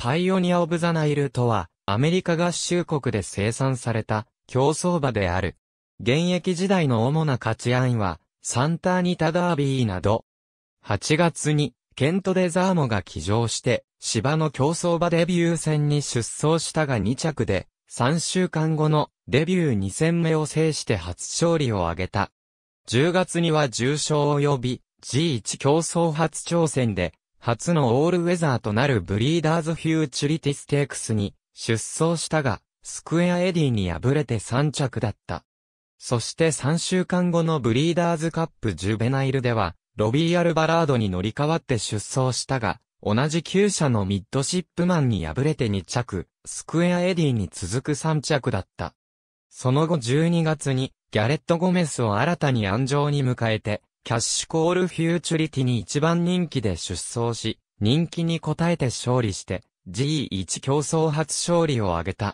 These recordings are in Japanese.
パイオニア・オブ・ザ・ナイルとは、アメリカ合衆国で生産された、競争馬である。現役時代の主な価値案は、サンターニタダービーなど。8月に、ケント・デザーモが騎乗して、芝の競争馬デビュー戦に出走したが2着で、3週間後のデビュー2戦目を制して初勝利を挙げた。10月には重賞及び G1 競争初挑戦で初のオールウェザーとなるブリーダーズフューチュリティステークスに出走したが、スクエアエディに敗れて3着だった。そして3週間後のブリーダーズカップジュベナイルでは、ロビー・アルバラードに乗り換わって出走したが、同じ旧車のミッドシップマンに敗れて2着、スクエアエディに続く3着だった。その後12月に、ギャレット・ゴメスを新たに安城に迎えて、キャッシュコールフューチュリティに一番人気で出走し、人気に応えて勝利して、G1 競争初勝利を挙げた。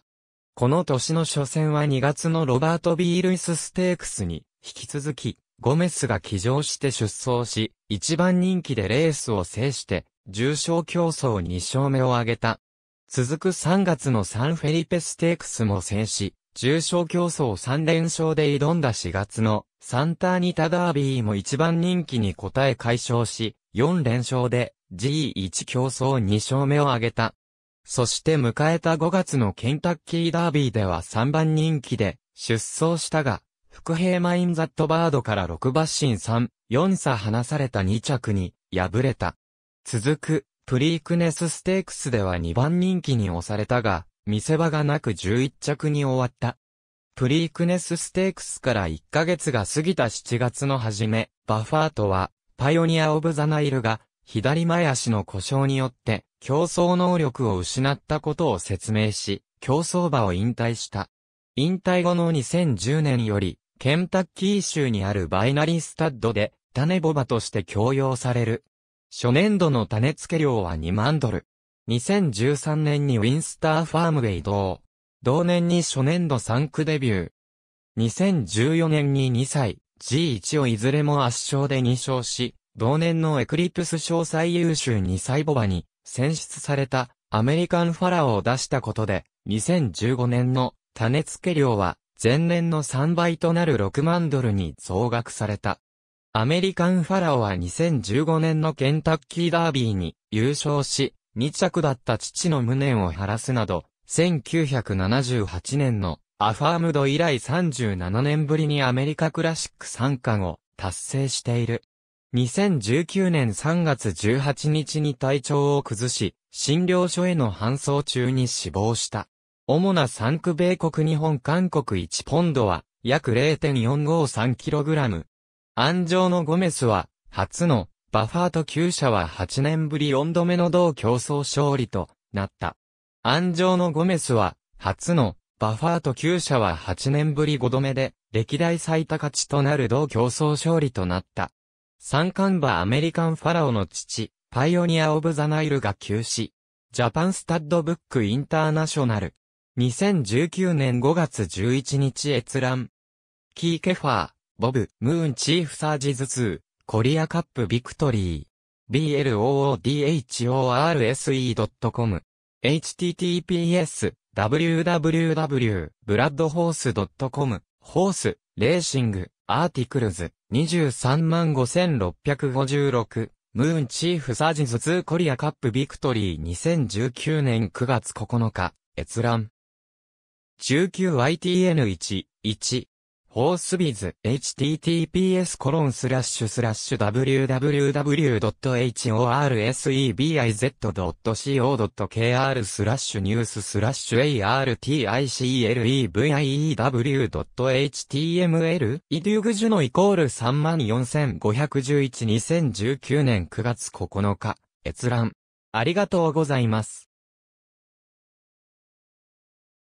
この年の初戦は2月のロバート・ビールイスステークスに、引き続き、ゴメスが騎乗して出走し、一番人気でレースを制して、重賞競争2勝目を挙げた。続く3月のサンフェリペステークスも制し、重賞競争3連勝で挑んだ4月のサンターニタダービーも一番人気に応え解消し、4連勝で G1 競争2勝目を挙げた。そして迎えた5月のケンタッキーダービーでは3番人気で出走したが、福平マインザットバードから6馬身3、4差離された2着に敗れた。続く、プリークネスステークスでは2番人気に押されたが、見せ場がなく11着に終わった。プリークネスステークスから1ヶ月が過ぎた7月の初め、バファートは、パイオニア・オブ・ザ・ナイルが、左前足の故障によって、競争能力を失ったことを説明し、競争場を引退した。引退後の2010年より、ケンタッキー州にあるバイナリースタッドで、種ボバとして供用される。初年度の種付け料は2万ドル。2013年にウィンスターファームへ移動。同年に初年度3区デビュー。2014年に2歳、G1 をいずれも圧勝で2勝し、同年のエクリプス賞最優秀2歳ボバに選出されたアメリカンファラオを出したことで、2015年の種付け量は前年の3倍となる6万ドルに増額された。アメリカンファラオは2015年のケンタッキーダービーに優勝し、2着だった父の無念を晴らすなど、1978年のアファームド以来37年ぶりにアメリカクラシック参加を達成している。2019年3月18日に体調を崩し、診療所への搬送中に死亡した。主な産区米国日本韓国1ポンドは約 0.453kg。安城のゴメスは初のバファーと旧車は8年ぶり4度目の同競争勝利となった。安城のゴメスは、初の、バファーと旧社は8年ぶり5度目で、歴代最多勝ちとなる同競争勝利となった。三冠馬アメリカンファラオの父、パイオニア・オブ・ザ・ナイルが急死。ジャパンスタッドブック・インターナショナル。2019年5月11日閲覧。キー・ケファー、ボブ、ムーン・チーフ・サージズ2、コリアカップ・ビクトリー。bloodhorsE.com https www.bradhorse.com ホース、レーシング、アーティクルズ、235,656、ムーンチーフサージズ2コリアカップビクトリー2019年9月9日、閲覧。19YTN1、1、ホースビズ https コロンスラッシュスラッシュ www.horsbiz.co.kr スラッシュニューススラッシュ articlevew.html i イデュグジュのイコール345112019年9月9日閲覧ありがとうございます。